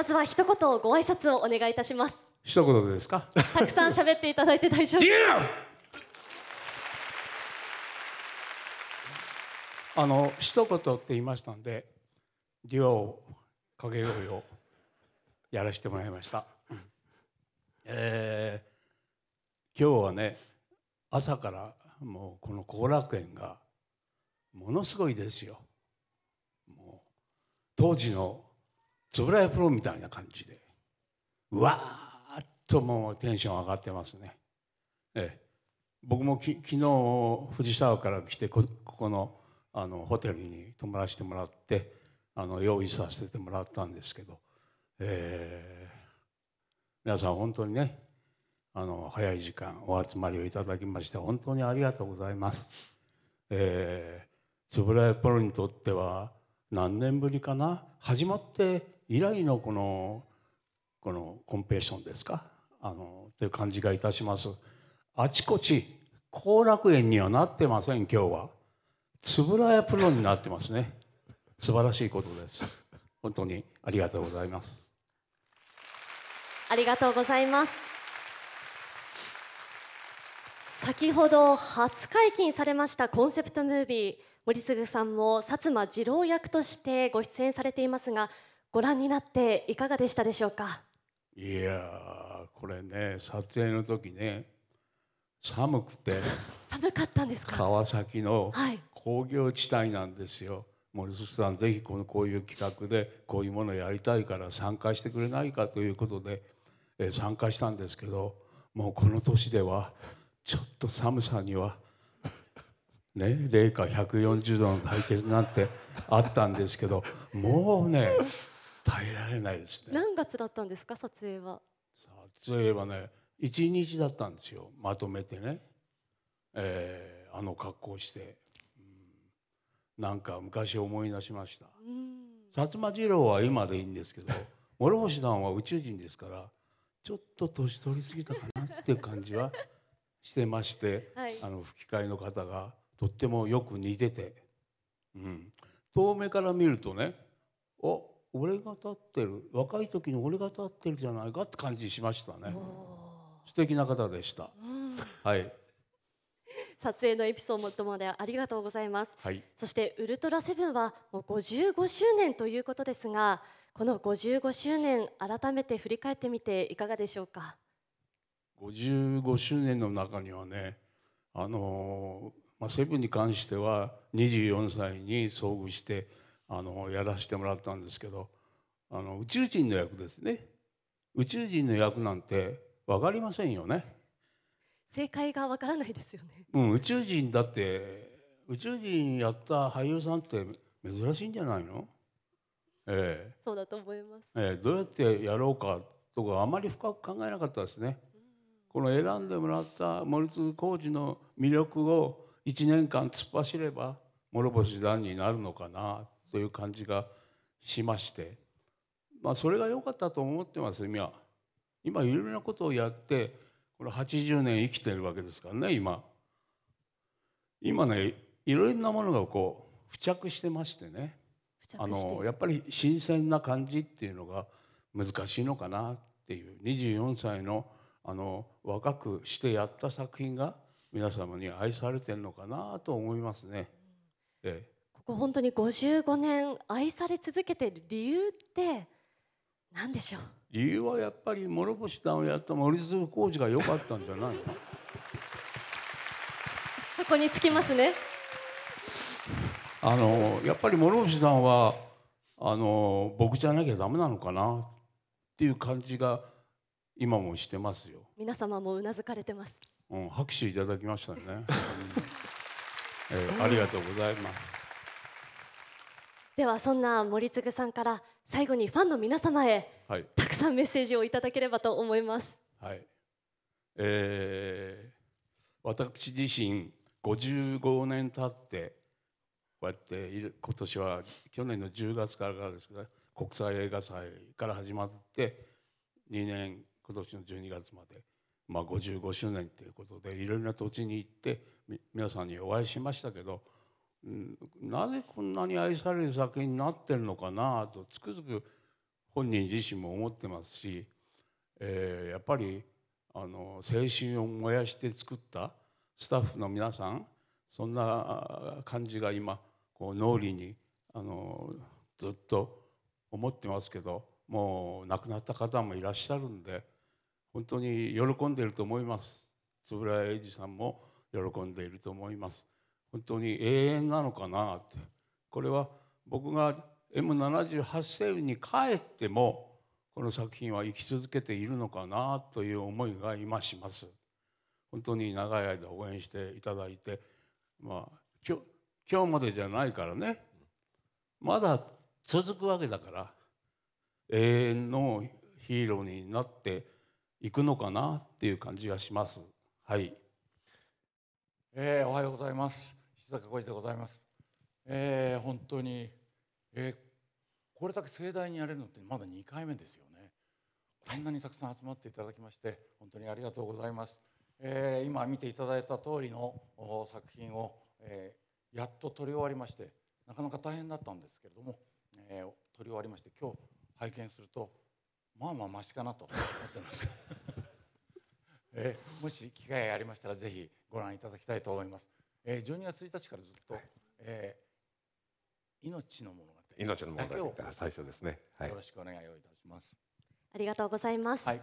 まずは一言ご挨拶をお願いいたします一言でですかたくさん喋っていただいて大丈夫あの一言って言いましたんでデュオを掛け声をやらせてもらいました、えー、今日はね朝からもうこの後楽園がものすごいですよ当時の円谷プロみたいな感じでうわーっともうテンション上がってますね。ええ、僕もき昨日藤沢から来てここのあのホテルに泊まらせてもらってあの用意させてもらったんですけど、えー、皆さん本当にねあの早い時間お集まりをいただきまして本当にありがとうございます。えー、円谷プロにとっては何年ぶりかな始まって以来のこのこのコンペーションですかあのという感じがいたしますあちこち後楽園にはなってません今日は円谷プロになってますね素晴らしいことです本当にありがとうございますありがとうございます先ほど初解禁されましたコンセプトムービー森次さんも薩摩次郎役としてご出演されていますがご覧になっていかがでしたでしょうかいやこれね撮影の時ね寒くて 寒かったんですか川崎の工業地帯なんですよ、はい、森下さんぜひこのこういう企画でこういうものやりたいから参加してくれないかということで、えー、参加したんですけどもうこの年ではちょっと寒さにはね零下140度の対決なんてあったんですけどもうね耐えられないですね何月だったんですか撮影は撮影はね1日だったんですよまとめてね、えー、あの格好して、うん、なんか昔思い出しました薩摩次郎は今でいいんですけど 諸星団は宇宙人ですからちょっと年取りすぎたかなっていう感じは してまして、はい、あの吹き替えの方がとってもよく似てて、うん、遠目から見るとねお俺が立ってる若い時に俺が立ってるじゃないかって感じしましたね素敵な方でした、うん、はい撮影のエピソードまでありがとうございます、はい、そしてウルトラセブンはもう55周年ということですがこの55周年改めて振り返ってみていかがでしょうか55周年の中にはねあのまあ、セブンに関しては24歳に遭遇してあのやらせてもらったんですけどあの宇宙人の役ですね宇宙人の役なんて分かりませんよね正解が分からないですよね、うん、宇宙人だって宇宙人やった俳優さんって珍しいんじゃないのええ、そうだと思います、ええ、どうやってやろうかとかあまり深く考えなかったですね、この選んでもらった森津浩二の魅力を1年間突っ走れば諸星団になるのかなという感じがしまして、まあ、それが良かったと思ってます今今いろいろなことをやってこれ80年生きてるわけですからね今今ねいろいろなものがこう付着してましてねあのやっぱり新鮮な感じっていうのが難しいのかなっていう24歳のあの若くしてやった作品が皆様に愛されてるのかなと思いますね。ええここ本当に55年愛され続けている理由って何でしょう理由はやっぱり諸星さんをやった森津浩二が良かったんじゃないの そこにつきますねあのやっぱり諸星さんはあの僕じゃなきゃダメなのかなっていう感じが今もしてますよ皆様もうなずかれてます、うん、拍手いただきましたね、えー、ありがとうございますではそんな森次さんから最後にファンの皆様へ、はい、たくさんメッセージをいただければと思います。はい、えー、私自身55年経ってこうやって今年は去年の10月からですね国際映画祭から始まって2年今年の12月まで、まあ、55周年ということでいろいろな土地に行って皆さんにお会いしましたけど。なぜこんなに愛される作品になってるのかなとつくづく本人自身も思ってますし、えー、やっぱりあのを燃やして作ったスタッフの皆さんそんな感じが今こう脳裏にあのずっと思ってますけどもう亡くなった方もいらっしゃるんで本当に喜んでいると思います円谷英二さんも喜んでいると思います。本当に永遠なのかなってこれは僕が M78 世紀に帰ってもこの作品は生き続けているのかなという思いが今します本当に長い間応援していただいてまあ今日までじゃないからねまだ続くわけだから永遠のヒーローになっていくのかなっていう感じがしますはい、えー、おはようございます坂浩二でございます。えー、本当に、えー、これだけ盛大にやれるのってまだ2回目ですよね。こんなにたくさん集まっていただきまして本当にありがとうございます。えー、今見ていただいた通りの作品を、えー、やっと撮り終わりましてなかなか大変だったんですけれども、えー、撮り終わりまして今日拝見するとまあまあましかなと思ってます。えー、もし機会がありましたらぜひご覧いただきたいと思います。えー、12月1日からずっと、はい、えー、命の物語命の物語が最初ですね、はい、よろしくお願いをいたしますありがとうございます、はい、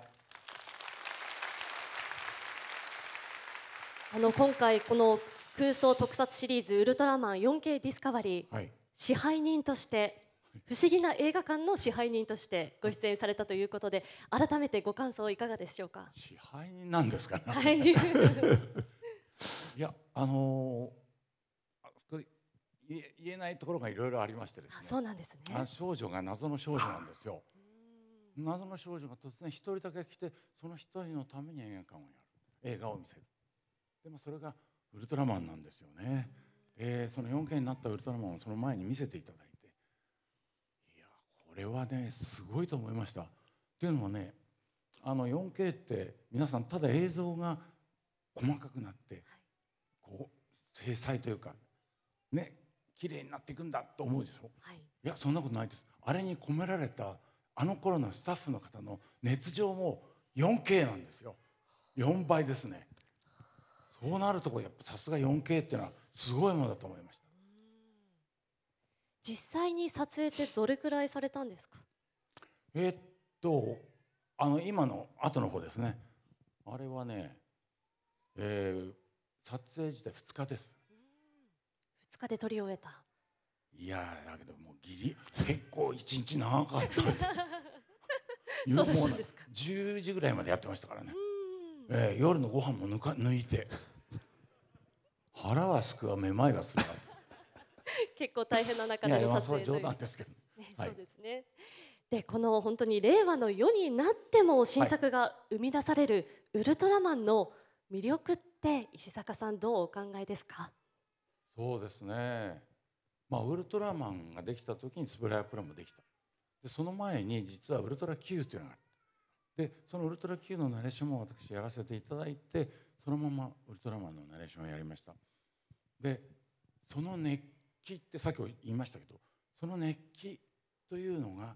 あの今回この空想特撮シリーズウルトラマン 4K ディスカバリー、はい、支配人として不思議な映画館の支配人としてご出演されたということで改めてご感想いかがでしょうか支配人なんですかね、はい いやあのー、言えないところがいろいろありましてですねそうなんですね少女が謎の少女なんですよ謎の少女が突然一人だけ来てその一人のために映画館をやる映画を見せるでもそれがウルトラマンなんですよね、えー、その4件になったウルトラマンをその前に見せていただいていやこれはねすごいと思いましたというのはねあの 4K って皆さんただ映像が細かくなってこう制裁というかね綺麗になっていくんだと思うでしょ、はい、いやそんなことないですあれに込められたあの頃のスタッフの方の熱情も 4K なんですよ4倍ですねそうなるとこやっぱさすが 4K っていうのはすごいものだと思いました実際に撮影ってどれくらいされたんですかえっとあの今の後の方ですねあれはねえー撮影自体2日です2日で撮り終えたいやだけどもうギリ結構一日長かったです そうな10時ぐらいまでやってましたからね、えー、夜のご飯も抜か抜いて腹はすくわめまいはする結構大変な中での撮影という冗談ですけど、ねはい、そうですねでこの本当に令和の世になっても新作が生み出される「ウルトラマン」の「魅力って石坂さんどうお考えですかそうですね、まあ、ウルトラマンができた時にスプライプロもできたでその前に実はウルトラ Q というのがあるでそのウルトラ Q のナレーションも私やらせていただいてそのままウルトラマンのナレーションをやりましたでその熱気ってさっき言いましたけどその熱気というのが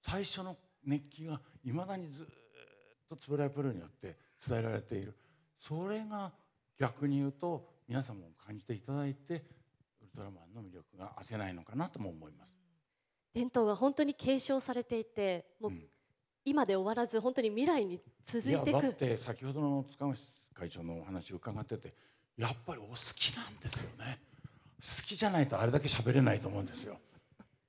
最初の熱気がいまだにずっとつら谷プロによって伝えられているそれが逆に言うと皆様も感じていただいてウルトラマンの魅力が焦せないのかなとも思います。伝統が本当に継承されていてもう、うん、今で終わらず本当に未来に続いていくだって先ほどの塚越会長のお話を伺っててやっぱりお好きなんですよね好きじゃないとあれだけ喋れないと思うんですよ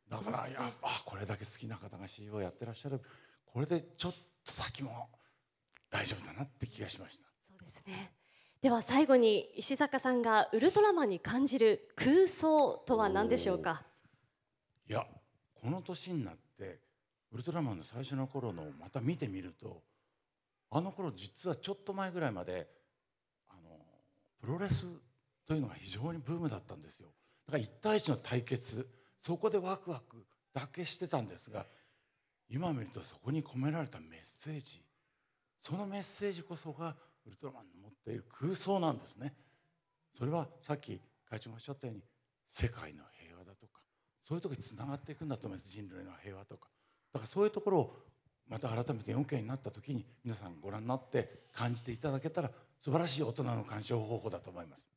だからやあこれだけ好きな方が CEO やってらっしゃるこれでちょっと先も大丈夫だなって気がしましたですねでは最後に石坂さんがウルトラマンに感じる空想とは何でしょうかいやこの年になってウルトラマンの最初の頃のまた見てみるとあの頃実はちょっと前ぐらいまであのプロレスというのが非常にブームだったんですよだから1対1の対決そこでワクワクだけしてたんですが今見るとそこに込められたメッセージそのメッセージこそがウルトラマンの持っている空想なんですねそれはさっき会長がおっしゃったように世界の平和だとかそういうところにつながっていくんだと思います人類の平和とかだからそういうところをまた改めて4件になった時に皆さんご覧になって感じていただけたら素晴らしい大人の鑑賞方法だと思います。